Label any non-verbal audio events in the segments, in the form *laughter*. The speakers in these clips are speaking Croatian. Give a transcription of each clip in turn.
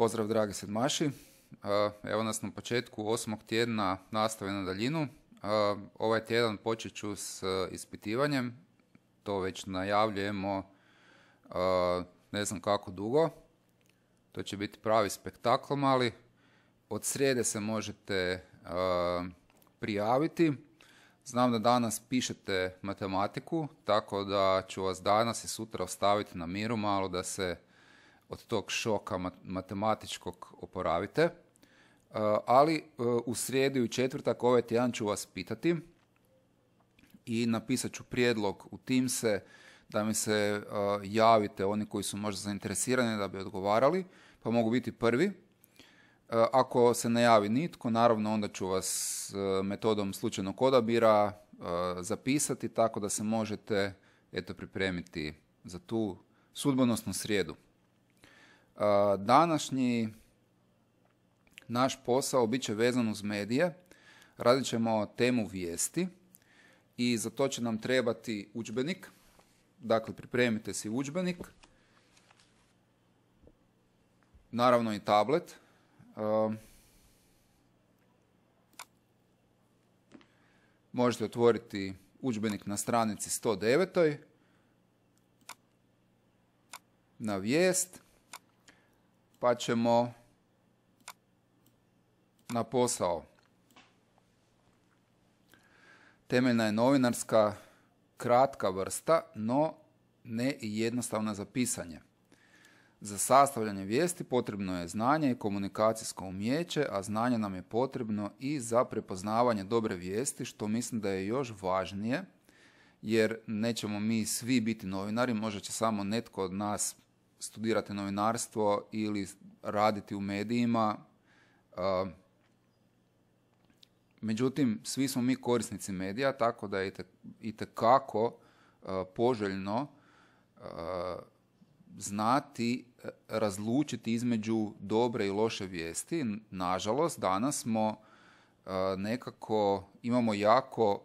Pozdrav drage sedmaši. E, evo nas na početku osmog tjedna nastave na daljinu. E, ovaj tjedan počet ću s e, ispitivanjem. To već najavljujemo ne znam kako dugo. To će biti pravi spektakl mali. Od srijede se možete prijaviti. Znam da danas pišete matematiku, tako da ću vas danas i sutra ostaviti na miru malo da se od tog šoka matematičkog oporavite. E, ali e, u srijedu i četvrtak ovaj tjedan ću vas pitati i napisat ću prijedlog u tim se da mi se e, javite oni koji su možda zainteresirani da bi odgovarali, pa mogu biti prvi. Ako se ne javi nitko, naravno onda ću vas metodom slučajnog odabira zapisati tako da se možete eto pripremiti za tu sudbonosnu srijedu. Današnji naš posao bit će vezan uz medije. Radit ćemo temu vijesti i za to će nam trebati udžbenik. Dakle, pripremite si udžbenik. Naravno i tablet. Možete otvoriti udžbenik na stranici 109. Na vijest pa ćemo na posao. Temeljna je novinarska kratka vrsta, no ne i jednostavna za pisanje. Za sastavljanje vijesti potrebno je znanje i komunikacijsko umijeće, a znanje nam je potrebno i za prepoznavanje dobre vijesti, što mislim da je još važnije, jer nećemo mi svi biti novinari, možda će samo netko od nas studirate novinarstvo ili raditi u medijima. Međutim, svi smo mi korisnici medija, tako da je itekako poželjno znati e, razlučiti između dobre i loše vijesti. Nažalost, danas smo nekako, imamo jako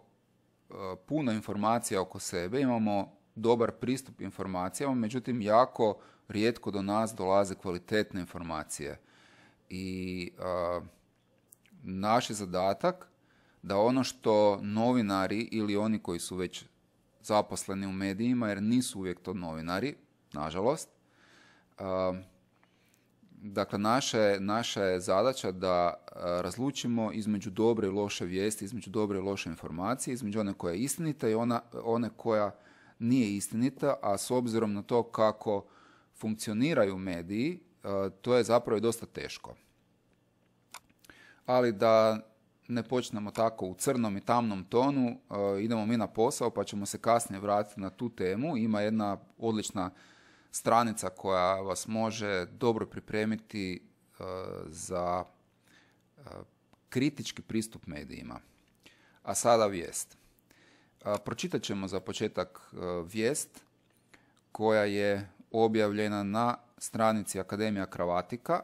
puno informacija oko sebe, imamo dobar pristup informacijama, međutim jako rijetko do nas dolaze kvalitetne informacije. I naš je zadatak da ono što novinari ili oni koji su već zaposleni u medijima, jer nisu uvijek to novinari, nažalost, Dakle, naša, naša je zadaća da razlučimo između dobre i loše vijesti, između dobre i loše informacije, između one koja je istinita i ona, one koja nije istinita, a s obzirom na to kako funkcioniraju mediji, e, to je zapravo dosta teško. Ali da ne počnemo tako u crnom i tamnom tonu, e, idemo mi na posao pa ćemo se kasnije vratiti na tu temu. Ima jedna odlična stranica koja vas može dobro pripremiti e, za kritički pristup medijima. A sada vijest. Pročitat ćemo za početak e, vijest koja je objavljena na stranici Akademija Kravatika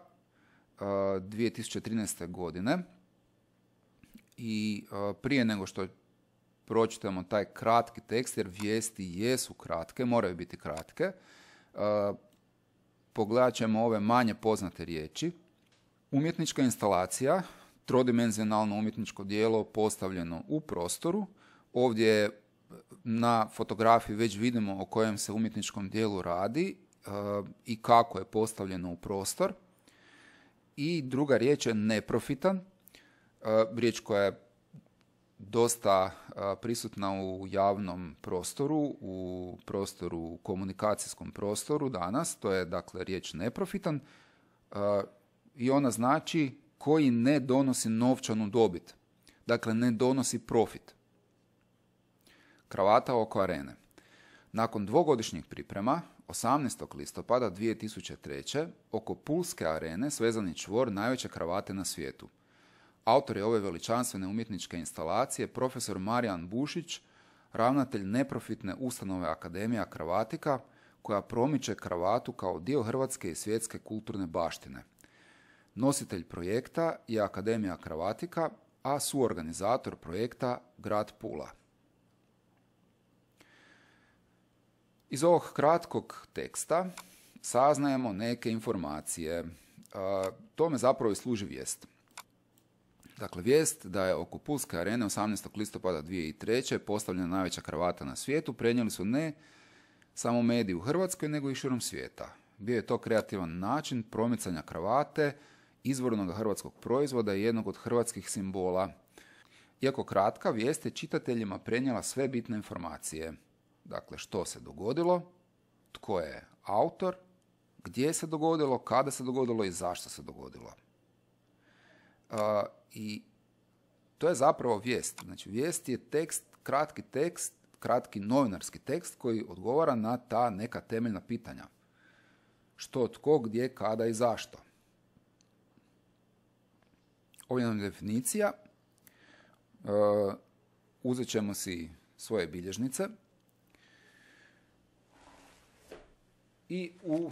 2013. E, godine. I e, prije nego što pročitamo taj kratki tekst, jer vijesti jesu kratke, moraju biti kratke, pogledat ćemo ove manje poznate riječi. Umjetnička instalacija, trodimenzionalno umjetničko dijelo postavljeno u prostoru – Ovdje na fotografiji već vidimo o kojem se umjetničkom dijelu radi e, i kako je postavljeno u prostor. I druga riječ je neprofitan, e, riječ koja je dosta e, prisutna u javnom prostoru, u prostoru, u komunikacijskom prostoru danas, to je dakle riječ neprofitan i ona znači koji ne donosi novčanu dobit, dakle ne donosi profit kravata oko arene. Nakon dvogodišnjih priprema, 18. listopada 2003. oko Pulske arene svezan je čvor najveće kravate na svijetu. Autor je ove veličanstvene umjetničke instalacije profesor Marijan Bušić, ravnatelj neprofitne ustanove Akademija Kravatika, koja promiče kravatu kao dio hrvatske i svjetske kulturne baštine. Nositelj projekta je Akademija Kravatika, a suorganizator projekta Grad Pula. Iz ovog kratkog teksta saznajemo neke informacije. Tome zapravo i služi vijest. Dakle, vijest da je oko Pulske arene 18. listopada 2003. postavljena najveća kravata na svijetu, prenijeli su ne samo mediji u Hrvatskoj, nego i širom svijeta. Bio je to kreativan način promicanja kravate, izvornog hrvatskog proizvoda i jednog od hrvatskih simbola. Iako kratka, vijest je čitateljima prenijela sve bitne informacije – Dakle, što se dogodilo, tko je autor, gdje se dogodilo, kada se dogodilo i zašto se dogodilo. Uh, I to je zapravo vijest. Znači, vijest je tekst, kratki tekst, kratki novinarski tekst koji odgovara na ta neka temeljna pitanja. Što, tko, gdje, kada i zašto. Ovdje nam je definicija. Uh, uzet ćemo si svoje bilježnice. i u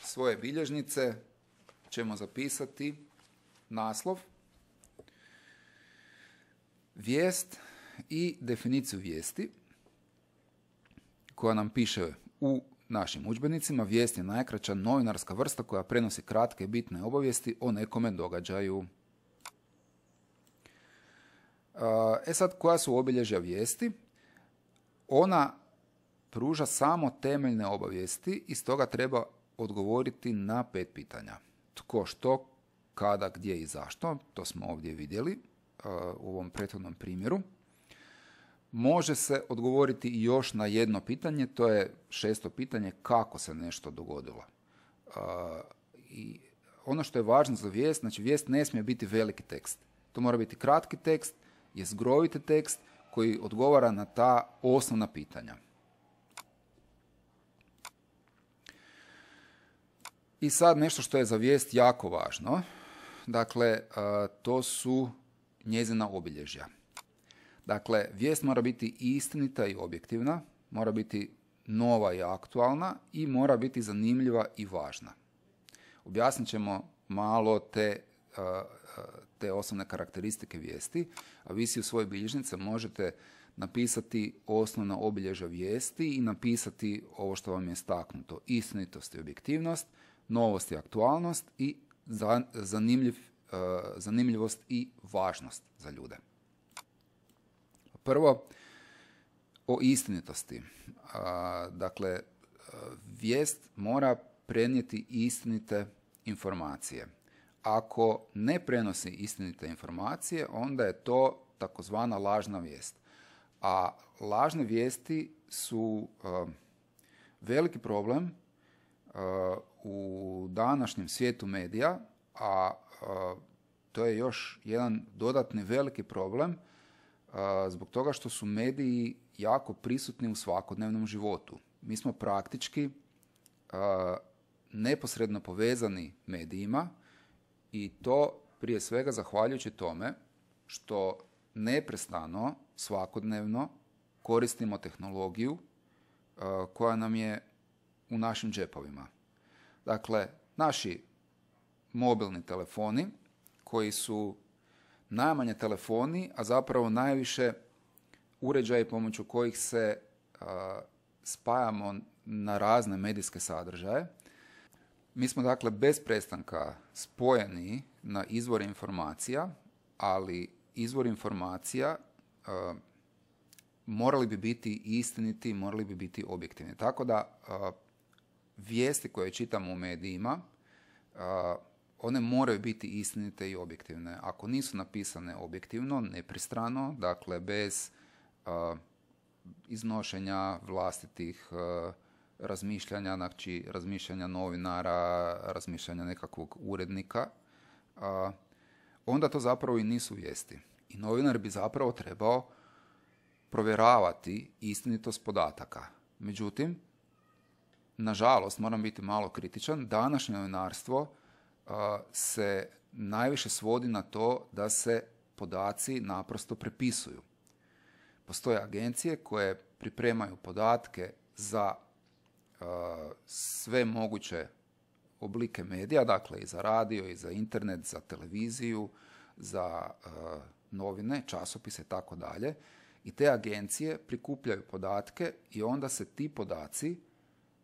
svoje bilježnice ćemo zapisati naslov, vijest i definiciju vijesti koja nam piše u našim udžbenicima. Vijest je najkraća novinarska vrsta koja prenosi kratke bitne obavijesti o nekome događaju. E sad, koja su obilježja vijesti? Ona pruža samo temeljne obavijesti i stoga treba odgovoriti na pet pitanja. Tko, što, kada, gdje i zašto, to smo ovdje vidjeli e, u ovom prethodnom primjeru. Može se odgovoriti još na jedno pitanje, to je šesto pitanje kako se nešto dogodilo. E, I ono što je važno za vijest, znači vijest ne smije biti veliki tekst. To mora biti kratki tekst, jezgroviti tekst koji odgovara na ta osnovna pitanja. I sad nešto što je za vijest jako važno. Dakle, e, to su njezina obilježja. Dakle, vijest mora biti istinita i objektivna, mora biti nova i aktualna i mora biti zanimljiva i važna. Objasnit ćemo malo te, e, te osnovne karakteristike vijesti, a vi si u svojoj bilježnici možete napisati osnovna obilježja vijesti i napisati ovo što vam je staknuto, istinitost i objektivnost, novost i aktualnost i zanimljiv, eh, zanimljivost i važnost za ljude. Prvo, o istinitosti. Eh, dakle, eh, vijest mora prenijeti istinite informacije. Ako ne prenosi istinite informacije, onda je to takozvana lažna vijest. A lažne vijesti su veliki problem Eh, u današnjem svijetu medija, a eh, to je još jedan dodatni veliki problem eh, zbog toga što su mediji jako prisutni u svakodnevnom životu. Mi smo praktički neposredno povezani medijima i to prije svega zahvaljujući tome što neprestano, svakodnevno koristimo tehnologiju koja nam je u našim džepovima. Dakle, naši mobilni telefoni koji su najmanje telefoni, a zapravo najviše uređaje pomoću kojih se spajamo na razne medijske sadržaje. Mi smo dakle bez prestanka spojeni na izvore informacija, ali izvor informacija morali bi biti istiniti, morali bi biti objektivni. Tako da vijesti koje čitamo u medijima, one moraju biti istinite i objektivne. Ako nisu napisane objektivno, nepristrano, dakle bez iznošenja vlastitih razmišljanja, znači razmišljanja novinara, razmišljanja nekakvog urednika, onda to zapravo i nisu vijesti. I novinar bi zapravo trebao provjeravati istinitost podataka. Međutim, nažalost, moram biti malo kritičan, današnje novinarstvo uh, se najviše svodi na to da se podaci naprosto prepisuju. Postoje agencije koje pripremaju podatke za uh, sve moguće oblike medija, dakle i za radio, i za internet, za televiziju, za uh, novine, časopise i tako dalje. I te agencije prikupljaju podatke i onda se ti podaci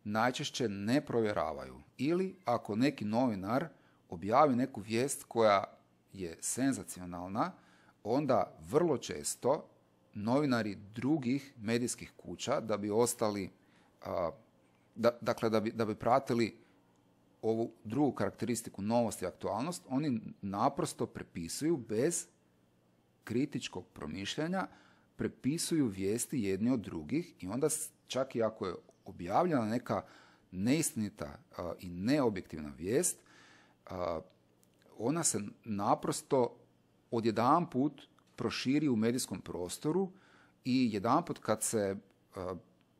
najčešće ne provjeravaju. Ili ako neki novinar objavi neku vijest koja je senzacionalna, onda vrlo često novinari drugih medijskih kuća da bi ostali, da, dakle da bi, da bi pratili ovu drugu karakteristiku novosti i aktualnost, oni naprosto prepisuju bez kritičkog promišljanja, prepisuju vijesti jedni od drugih i onda čak i ako je objavljena neka neistinita i neobjektivna vijest, ona se naprosto odjedanput put proširi u medijskom prostoru i jedanput kad se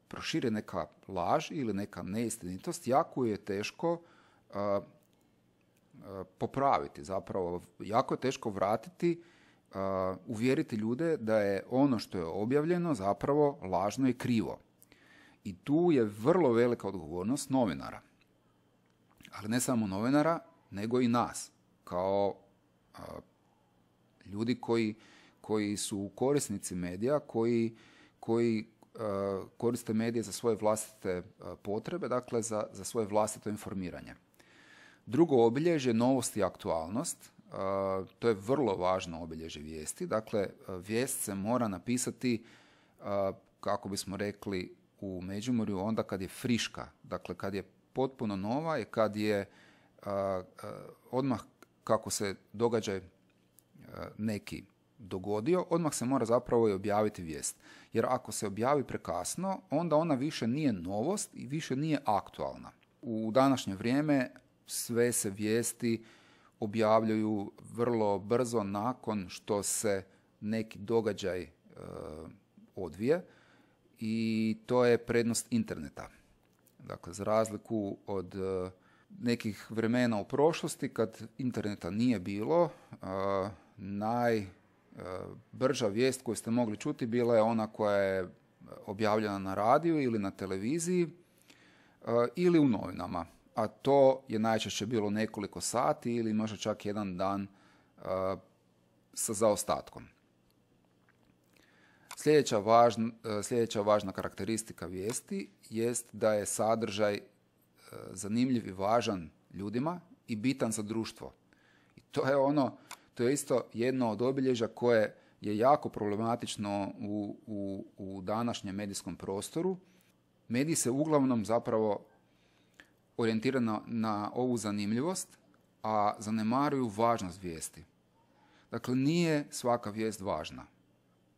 prošire neka laž ili neka neistinitost, jako je teško popraviti zapravo. Jako je teško vratiti, uvjeriti ljude da je ono što je objavljeno zapravo lažno i krivo. I tu je vrlo velika odgovornost novinara. Ali ne samo novinara, nego i nas. Kao ljudi koji, koji su korisnici medija, koji, koji koriste medije za svoje vlastite potrebe, dakle za, za svoje vlastito informiranje. Drugo obilježje je novost i aktualnost. To je vrlo važno obilježje vijesti. Dakle, vijest se mora napisati, kako bismo rekli, u Međimurju onda kad je friška, dakle kad je potpuno nova i kad je odmah kako se događaj neki dogodio, odmah se mora zapravo i objaviti vijest. Jer ako se objavi prekasno, onda ona više nije novost i više nije aktualna. U današnje vrijeme sve se vijesti objavljuju vrlo brzo nakon što se neki događaj odvije i to je prednost interneta. Dakle, za razliku od e, nekih vremena u prošlosti kad interneta nije bilo, e, najbrža e, vijest koju ste mogli čuti bila je ona koja je objavljena na radiju ili na televiziji ili u novinama. A to je najčešće bilo nekoliko sati ili možda čak jedan dan sa zaostatkom. Sljedeća važna, e, sljedeća važna karakteristika vijesti jest da je sadržaj e, zanimljiv i važan ljudima i bitan za društvo. I to je ono, to je isto jedno od obilježja koje je jako problematično u, u, u današnjem medijskom prostoru. Mediji se uglavnom zapravo orijentirano na ovu zanimljivost, a zanemaruju važnost vijesti. Dakle, nije svaka vijest važna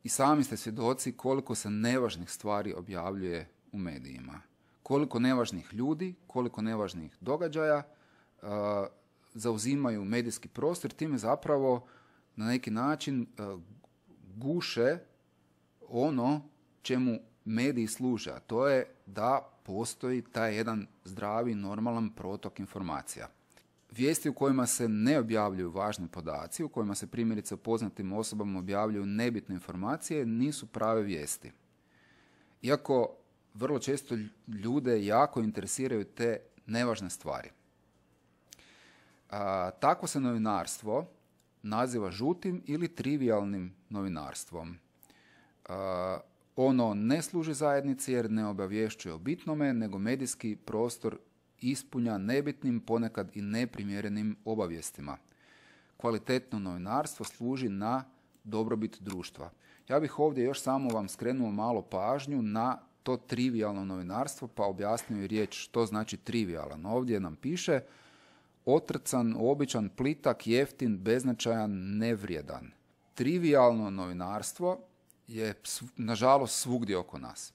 i sami ste svjedoci koliko se nevažnih stvari objavljuje u medijima. Koliko nevažnih ljudi, koliko nevažnih događaja e, zauzimaju medijski prostor, time zapravo na neki način e, guše ono čemu mediji služe, a to je da postoji taj jedan zdravi, normalan protok informacija. Vijesti u kojima se ne objavljuju važni podaci, u kojima se primjerice poznatim osobama objavljuju nebitne informacije, nisu prave vijesti. Iako vrlo često ljude jako interesiraju te nevažne stvari. A, tako se novinarstvo naziva žutim ili trivialnim novinarstvom. ono ne služi zajednici jer ne obavješćuje o bitnome, nego medijski prostor ispunja nebitnim, ponekad i neprimjerenim obavijestima. Kvalitetno novinarstvo služi na dobrobit društva. Ja bih ovdje još samo vam skrenuo malo pažnju na to trivialno novinarstvo, pa objasnio i riječ što znači trivijalan. Ovdje nam piše otrcan, običan, plitak, jeftin, beznačajan, nevrijedan. Trivijalno novinarstvo je, nažalost, svugdje oko nas.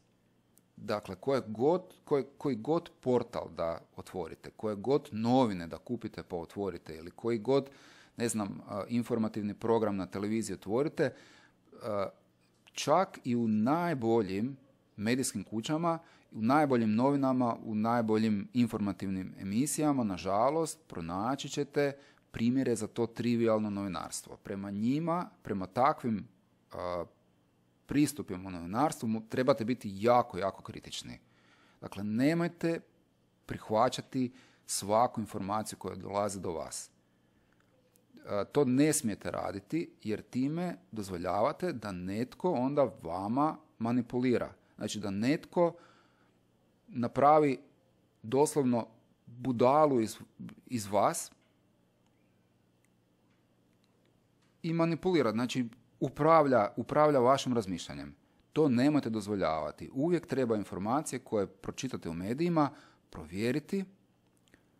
Dakle, koje god, koji god portal da otvorite, koje god novine da kupite pa otvorite ili koji god, ne znam, informativni program na televiziji otvorite, čak i u najboljim medijskim kućama, u najboljim novinama, u najboljim informativnim emisijama, nažalost, pronaći ćete primjere za to trivialno novinarstvo. Prema njima, prema takvim u novinarstvu trebate biti jako, jako kritični. Dakle, nemojte prihvaćati svaku informaciju koja dolazi do vas. E, to ne smijete raditi jer time dozvoljavate da netko onda vama manipulira. Znači da netko napravi doslovno budalu iz, iz vas i manipulira. Znači upravlja, upravlja vašim razmišljanjem. To nemojte dozvoljavati. Uvijek treba informacije koje pročitate u medijima provjeriti,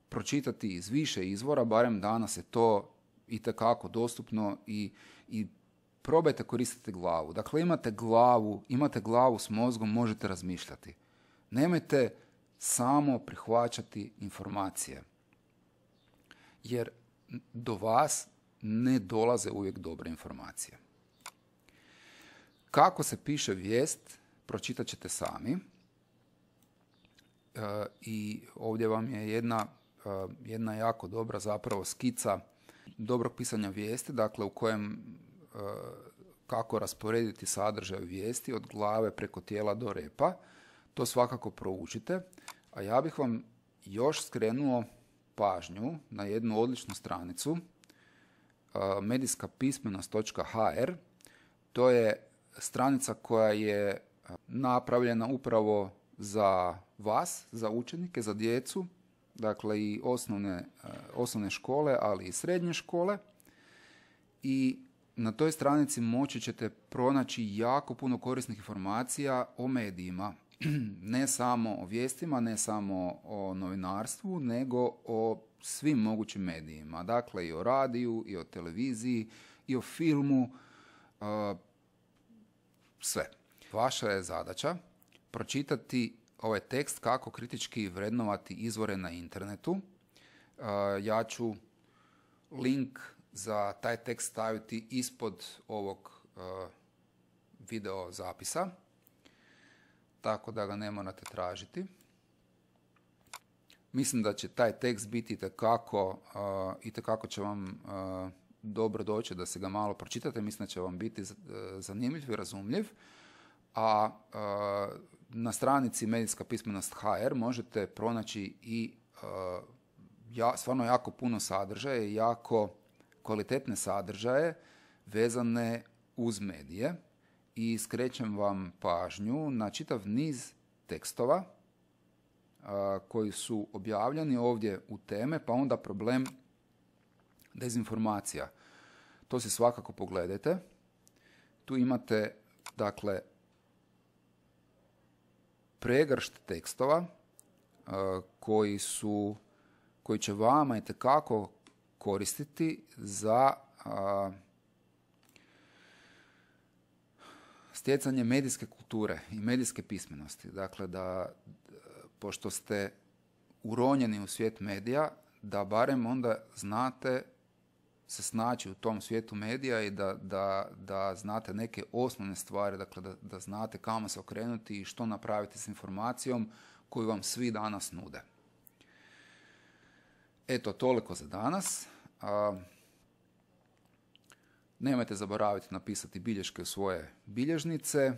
pročitati iz više izvora, barem danas je to itekako dostupno i, i probajte koristiti glavu. Dakle, imate glavu, imate glavu s mozgom, možete razmišljati. Nemojte samo prihvaćati informacije. Jer do vas ne dolaze uvijek dobre informacije. Kako se piše vijest, pročitat ćete sami. E, I ovdje vam je jedna, e, jedna jako dobra zapravo skica dobrog pisanja vijesti, dakle u kojem e, kako rasporediti sadržaj vijesti od glave preko tijela do repa. To svakako proučite. A ja bih vam još skrenuo pažnju na jednu odličnu stranicu medijska pismenost.hr. To je stranica koja je e, napravljena upravo za vas, za učenike, za djecu, dakle i osnovne, e, osnovne škole, ali i srednje škole. I na toj stranici moći ćete pronaći jako puno korisnih informacija o medijima, *clears throat* ne samo o vijestima, ne samo o novinarstvu, nego o svim mogućim medijima. Dakle, i o radiju, i o televiziji, i o filmu, e, sve. Vaša je zadaća pročitati ovaj tekst kako kritički vrednovati izvore na internetu. E, ja ću link za taj tekst staviti ispod ovog e, video zapisa, tako da ga ne morate tražiti. Mislim da će taj tekst biti itekako, e, itekako će vam dobro doći da se ga malo pročitate, mislim da će vam biti eh, zanimljiv i razumljiv. A eh, na stranici medijska pismenost HR možete pronaći i eh, stvarno jako puno sadržaja jako kvalitetne sadržaje vezane uz medije i skrećem vam pažnju na čitav niz tekstova koji su objavljeni ovdje u teme, pa onda problem dezinformacija to si svakako pogledajte. Tu imate, dakle, pregršt tekstova e, koji su, koji će vama itekako koristiti za stjecanje medijske kulture i medijske pismenosti. Dakle, da pošto ste uronjeni u svijet medija, da barem onda znate se snaći u tom svijetu medija i da, da, da znate neke osnovne stvari, dakle da, da znate kamo se okrenuti i što napraviti s informacijom koju vam svi danas nude. Eto, toliko za danas. A, nemojte zaboraviti napisati bilješke u svoje bilježnice.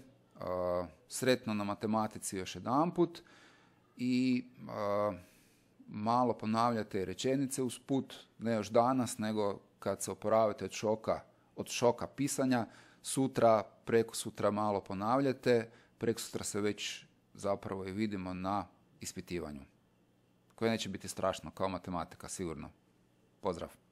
sretno na matematici još jedanput i malo ponavljate rečenice usput, ne još danas, nego kad se oporavite od šoka, od šoka pisanja, sutra, preko sutra malo ponavljate, preko sutra se već zapravo i vidimo na ispitivanju koje neće biti strašno, kao matematika, sigurno. Pozdrav!